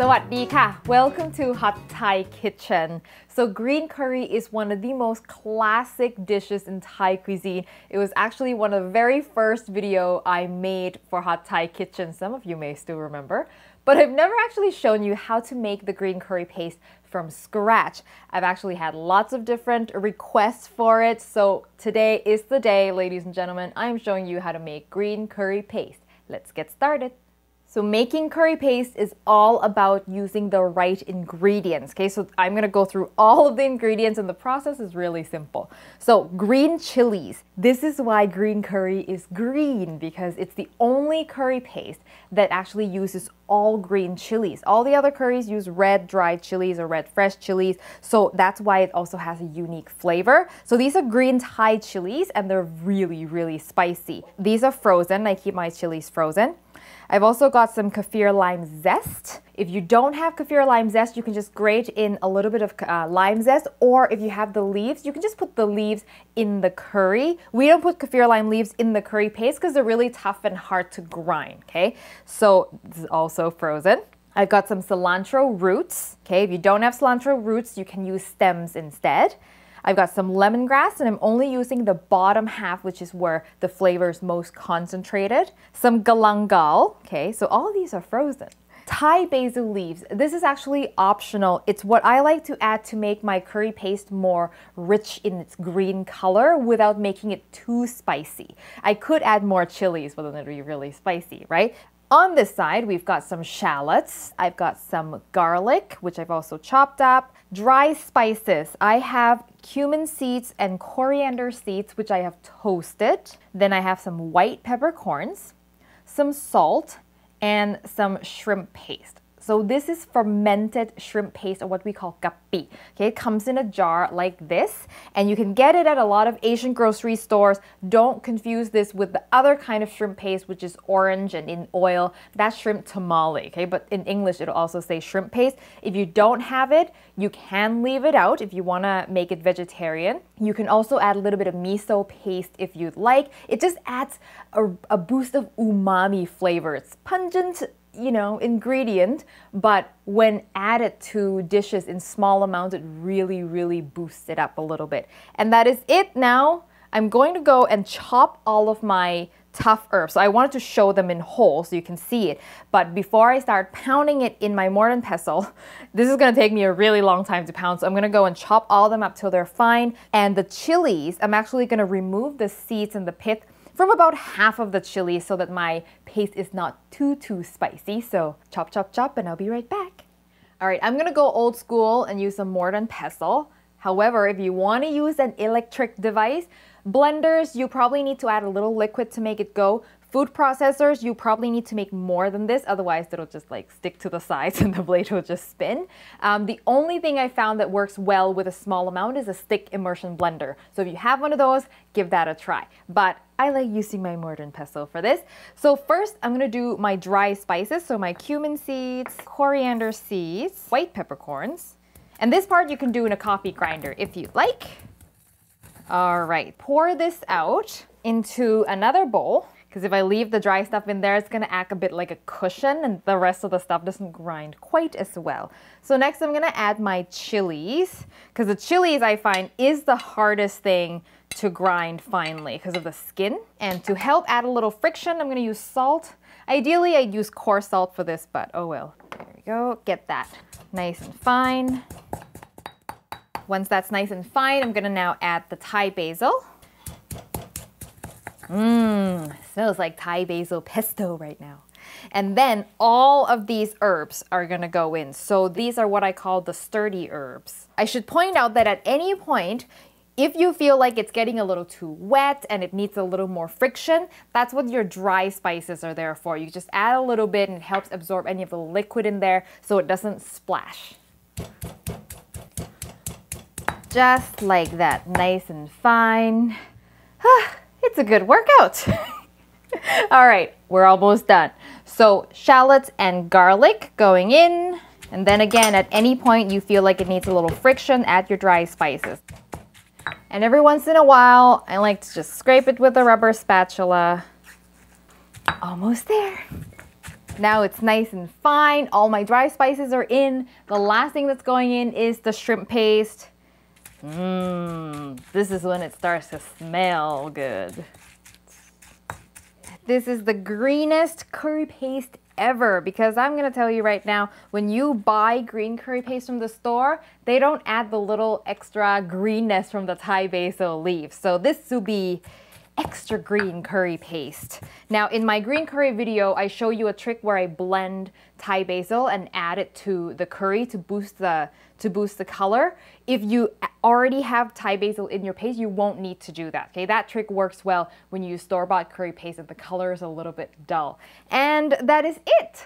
Sawadika! Welcome to Hot Thai Kitchen. So green curry is one of the most classic dishes in Thai cuisine. It was actually one of the very first video I made for Hot Thai Kitchen. Some of you may still remember. But I've never actually shown you how to make the green curry paste from scratch. I've actually had lots of different requests for it. So today is the day, ladies and gentlemen. I am showing you how to make green curry paste. Let's get started. So making curry paste is all about using the right ingredients, okay? So I'm gonna go through all of the ingredients and the process is really simple. So green chilies, this is why green curry is green because it's the only curry paste that actually uses all green chilies. All the other curries use red dried chilies or red fresh chilies, so that's why it also has a unique flavor. So these are green Thai chilies and they're really, really spicy. These are frozen, I keep my chilies frozen. I've also got some kaffir lime zest. If you don't have kaffir lime zest, you can just grate in a little bit of uh, lime zest, or if you have the leaves, you can just put the leaves in the curry. We don't put kaffir lime leaves in the curry paste because they're really tough and hard to grind, okay? So this is also frozen. I've got some cilantro roots, okay? If you don't have cilantro roots, you can use stems instead. I've got some lemongrass and I'm only using the bottom half, which is where the flavor is most concentrated. Some galangal, okay, so all these are frozen. Thai basil leaves. This is actually optional. It's what I like to add to make my curry paste more rich in its green color without making it too spicy. I could add more chilies, but then it'd be really spicy, right? On this side, we've got some shallots. I've got some garlic, which I've also chopped up. Dry spices. I have cumin seeds and coriander seeds, which I have toasted. Then I have some white peppercorns, some salt, and some shrimp paste. So this is fermented shrimp paste or what we call kapi. Okay, it comes in a jar like this and you can get it at a lot of Asian grocery stores. Don't confuse this with the other kind of shrimp paste which is orange and in oil. That's shrimp tamale, okay? But in English it'll also say shrimp paste. If you don't have it, you can leave it out if you want to make it vegetarian. You can also add a little bit of miso paste if you'd like. It just adds a, a boost of umami flavor. It's pungent you know, ingredient, but when added to dishes in small amounts, it really, really boosts it up a little bit. And that is it now. I'm going to go and chop all of my tough herbs. So I wanted to show them in whole so you can see it. But before I start pounding it in my mortar pestle, this is gonna take me a really long time to pound. So I'm gonna go and chop all of them up till they're fine. And the chilies, I'm actually gonna remove the seeds and the pith from about half of the chili so that my paste is not too, too spicy. So chop, chop, chop, and I'll be right back. All right, I'm gonna go old school and use a mortar and pestle. However, if you wanna use an electric device, blenders, you probably need to add a little liquid to make it go, Food processors, you probably need to make more than this, otherwise it'll just like stick to the sides and the blade will just spin. Um, the only thing I found that works well with a small amount is a stick immersion blender. So if you have one of those, give that a try. But I like using my mortar pestle for this. So first, I'm gonna do my dry spices. So my cumin seeds, coriander seeds, white peppercorns. And this part you can do in a coffee grinder if you'd like. All right, pour this out into another bowl because if I leave the dry stuff in there, it's going to act a bit like a cushion and the rest of the stuff doesn't grind quite as well. So next I'm going to add my chilies because the chilies I find is the hardest thing to grind finely because of the skin. And to help add a little friction, I'm going to use salt. Ideally, I'd use coarse salt for this, but oh well. There we go. Get that nice and fine. Once that's nice and fine, I'm going to now add the Thai basil. Mmm, smells like Thai basil pesto right now. And then all of these herbs are gonna go in. So these are what I call the sturdy herbs. I should point out that at any point, if you feel like it's getting a little too wet and it needs a little more friction, that's what your dry spices are there for. You just add a little bit and it helps absorb any of the liquid in there so it doesn't splash. Just like that, nice and fine. Ah, it's a good workout. all right, we're almost done. So shallots and garlic going in. And then again, at any point you feel like it needs a little friction, add your dry spices. And every once in a while, I like to just scrape it with a rubber spatula. Almost there. Now it's nice and fine. All my dry spices are in. The last thing that's going in is the shrimp paste. Mmm, this is when it starts to smell good. This is the greenest curry paste ever because I'm gonna tell you right now, when you buy green curry paste from the store, they don't add the little extra greenness from the Thai basil leaf. So this will be extra green curry paste. Now in my green curry video, I show you a trick where I blend Thai basil and add it to the curry to boost the, to boost the color. If you already have Thai basil in your paste, you won't need to do that, okay? That trick works well when you use store-bought curry paste and the color is a little bit dull. And that is it.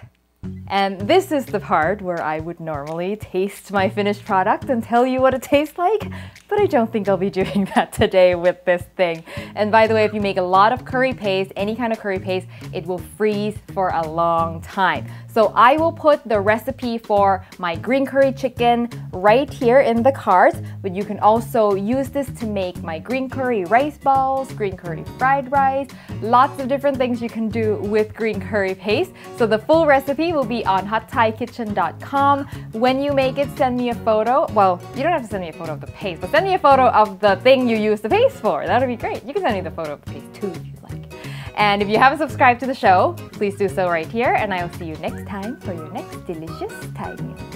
And this is the part where I would normally taste my finished product and tell you what it tastes like, but I don't think I'll be doing that today with this thing. And by the way, if you make a lot of curry paste, any kind of curry paste, it will freeze for a long time. So I will put the recipe for my green curry chicken right here in the cards, but you can also use this to make my green curry rice balls, green curry fried rice, lots of different things you can do with green curry paste. So the full recipe will be on hotthai.kitchen.com. When you make it, send me a photo. Well, you don't have to send me a photo of the paste, but send me a photo of the thing you use the paste for. That would be great. You can send me the photo of the paste too. And if you haven't subscribed to the show, please do so right here. And I will see you next time for your next delicious Thai meal.